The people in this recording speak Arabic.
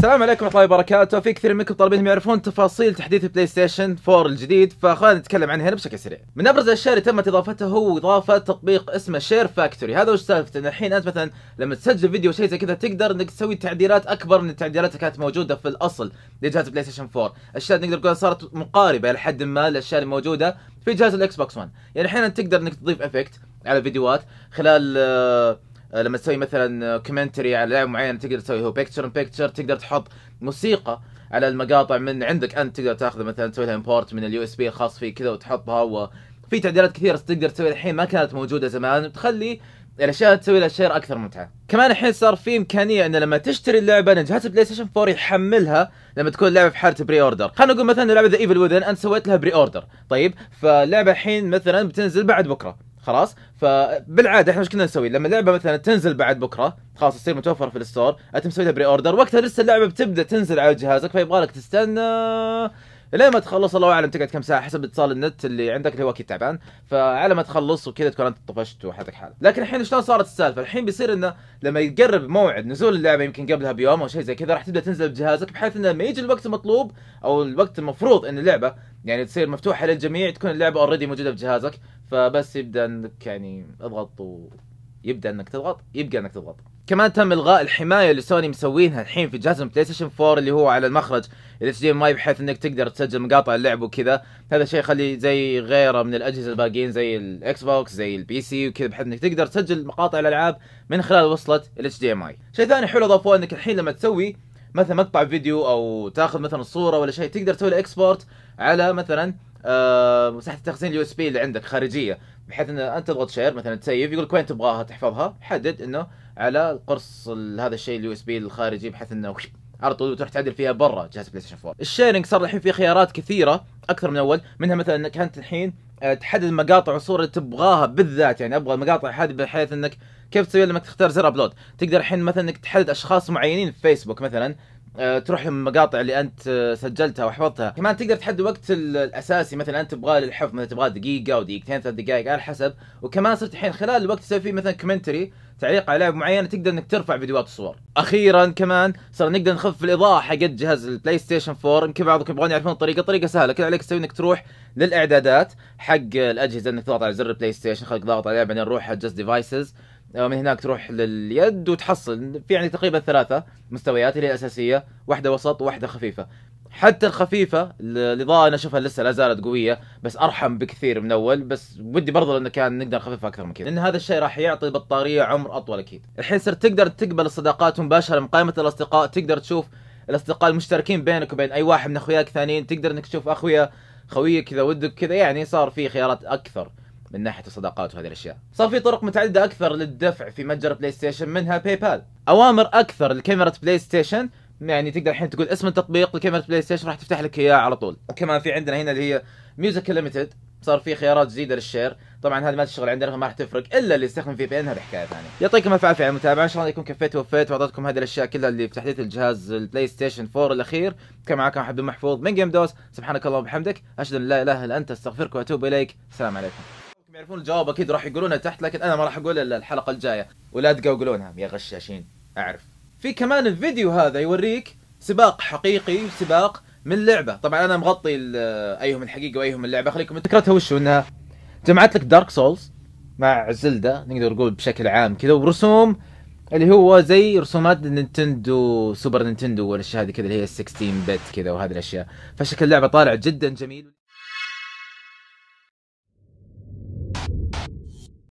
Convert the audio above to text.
السلام عليكم ورحمه الله وبركاته في كثير منكم طالبين يعرفون تفاصيل تحديث بلاي ستيشن 4 الجديد فخلينا نتكلم عنه هنا بشكل سريع من ابرز الاشياء اللي تمت اضافتها هو اضافه تطبيق اسمه شير فاكتوري هذا وش سالفته ان الحين انت مثلا لما تسجل فيديو شيء زي كذا تقدر انك تسوي تعديلات اكبر من التعديلات اللي كانت موجوده في الاصل لجهاز بلاي ستيشن 4 اشياء نقدر نقول صارت مقاربه إلى حد ما للاشياء الموجودة في جهاز الاكس بوكس 1 يعني الحين تقدر انك تضيف افكت على فيديوهات خلال آه، آه، لما تسوي مثلا كومنتري آه، على لعبه معينه تقدر تسوي هو بيكتشر ان بيكتشر تقدر تحط موسيقى على المقاطع من عندك انت تقدر تاخذها مثلا تسوي لها امبورت من اليو اس بي الخاص فيه كذا وتحطها وفي تعديلات كثيره تقدر تسوي الحين ما كانت موجوده زمان وتخلي الاشياء تسوي لها شير اكثر متعه كمان الحين صار في امكانيه ان لما تشتري اللعبه ان جهاز البلاي ستيشن 4 يحملها لما تكون اللعبه في حاله بري اوردر خلينا نقول مثلا لعبه ذا ايفل وذن انت سويت لها بري اوردر طيب فاللعبه الحين مثلا بتنزل بعد بكره خلاص فبالعاده احنا ايش كنا نسوي لما لعبه مثلا تنزل بعد بكره خلاص تصير متوفره في الستور انت مسوي لها بري اوردر وقتها لسه اللعبه بتبدا تنزل على جهازك فيبغى لك تستنى لين ما تخلص الله اعلم تقعد كم ساعه حسب اتصال النت اللي عندك اللي هو اكيد تعبان فعلى ما تخلص وكذا تكون انت طفشت وحالتك حالك لكن الحين شلون صارت السالفه الحين بيصير انه لما يقرب موعد نزول اللعبه يمكن قبلها بيوم او شيء زي كذا راح تبدا تنزل بجهازك بحيث انه لما يجي الوقت المطلوب او الوقت المفروض ان اللعبه يعني تصير مفتوحه للجميع تكون اللعبه اوريدي موجوده بجهازك فبس يبدا انك يعني اضغط ويبدا انك تضغط يبقى انك تضغط كمان تم الغاء الحمايه اللي سوني مسوينها الحين في جهاز بلاي ستيشن 4 اللي هو على المخرج الاتش دي ماي بحيث انك تقدر تسجل مقاطع اللعب وكذا هذا شيء يخلي زي غيره من الاجهزه الباقيين زي الاكس بوكس زي البي سي وكذا بحيث انك تقدر تسجل مقاطع الالعاب من خلال وصله الاتش دي ام اي شيء ثاني حلو اضافوه انك الحين لما تسوي مثلا مقطع فيديو او تاخذ مثلا صوره ولا شيء تقدر تسوي اكسبورت على مثلا آه، مساحه التخزين اليو اس بي اللي عندك خارجيه بحيث انه انت تضغط شير مثلا تسيف يقول لك وين تبغاها تحفظها حدد انه على القرص هذا الشيء اليو اس بي الخارجي بحيث انه على طول وتروح تعدل فيها برا جهاز بلاي ستيشن 4 الشيرنج صار الحين فيه خيارات كثيره اكثر من اول منها مثلا انك انت الحين آه، تحدد مقاطع وصور اللي تبغاها بالذات يعني ابغى المقاطع هذه بحيث انك كيف تسوي لما تختار زر ابلود تقدر الحين مثلا انك تحدد اشخاص معينين في فيسبوك مثلا آه، تروح للمقاطع اللي انت آه، سجلتها وحفظتها كمان تقدر تحدد وقت الاساسي مثلا انت تبغاه للحفظ مثلا تبغاه دقيقه او دقيقتين ثلاث دقائق على حسب وكمان صرت الحين خلال الوقت تسوي فيه مثلا كومنتري تعليق على لعبه معينه تقدر انك ترفع فيديوهات وصور اخيرا كمان صار نقدر نخفف الاضاءه حقت جهاز البلاي ستيشن 4 يمكن بعضكم يبغون يعرفون الطريقه طريقه سهله كل عليك تسوي انك تروح للاعدادات حق الاجهزه انك تضغط على زر البلاي ستيشن خليك ضاغط عليه بعدين روح على جست ديفايسز من هناك تروح لليد وتحصل في يعني تقريبا ثلاثه مستويات اللي هي الاساسيه واحده وسط وواحده خفيفه حتى الخفيفه الاضاءه انا اشوفها لسه لا زالت قويه بس ارحم بكثير من اول بس ودي برضه لانه كان نقدر نخففها اكثر من كذا لان هذا الشيء راح يعطي البطاريه عمر اطول اكيد الحين صرت تقدر تقبل الصداقات مباشره من قائمه الاصدقاء تقدر تشوف الاصدقاء المشتركين بينك وبين اي واحد من اخوياك ثانيين تقدر انك تشوف اخويا خويك كذا ودك كذا يعني صار في خيارات اكثر من ناحيه الصداقات وهذه الاشياء صار في طرق متعدده اكثر للدفع في متجر بلاي ستيشن منها باي بال اوامر اكثر لكاميرا بلاي ستيشن يعني تقدر الحين تقول اسم التطبيق لكاميرا بلاي ستيشن راح تفتح لك اياه على طول كمان في عندنا هنا اللي هي ميوزك ليمتد صار في خيارات جديده للشير طبعا هذه ما تشتغل عندنا ما راح تفرق الا اللي يستخدم في بي ان هذه حكايه ثانيه يعطيكم الف عافيه على المتابعه ان شاء الله يكون كفيت ووفيت واعطيتكم هذه الاشياء كلها اللي في تحديث الجهاز البلاي ستيشن 4 الاخير كان معكم عبد المحفوظ من جيم دوس سبحانك اللهم وبحمدك اشهد ان لا اله الا انت استغفرك واتوب اليك السلام عليكم يعرفون الجواب اكيد راح يقولونه تحت لكن انا ما راح اقول الا الحلقه الجايه ولا تقوقلونها يا غشاشين اعرف في كمان الفيديو هذا يوريك سباق حقيقي سباق من لعبه طبعا انا مغطي ايهم الحقيقه وايهم اللعبه خليكم فكرتها وش انها جمعت لك دارك سولز مع زلدا نقدر نقول بشكل عام كذا ورسوم اللي هو زي رسومات نينتندو سوبر نينتندو والاشياء هذه كذا اللي هي 16 بت كذا وهذه الاشياء فشكل اللعبه طالع جدا جميل